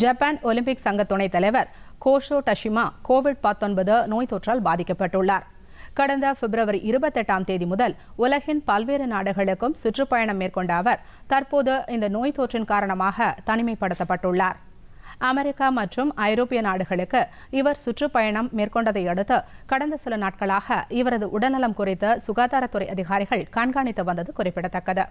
Japan Olympic சங்க துணைத் தலைவர் கோஷோ டஷிமா கோவிட் பத்தொன்பது நோய் தொற்றால் பாதிக்கப்பட்டுள்ளார் கடந்த பிப்ரவரி இருபத்தெட்டாம் தேதி முதல் உலகின் பல்வேறு நாடுகளுக்கும் சுற்றுப்பயணம் மேற்கொண்ட அவர் தற்போது இந்த நோய் தொற்றின் காரணமாக தனிமைப்படுத்தப்பட்டுள்ளார் அமெரிக்கா மற்றும் ஐரோப்பிய நாடுகளுக்கு இவர் சுற்றுப்பயணம் மேற்கொண்டதை அடுத்து கடந்த சில நாட்களாக இவரது உடல்நலம் குறித்து சுகாதாரத்துறை அதிகாரிகள் கண்காணித்து வந்தது குறிப்பிடத்தக்கது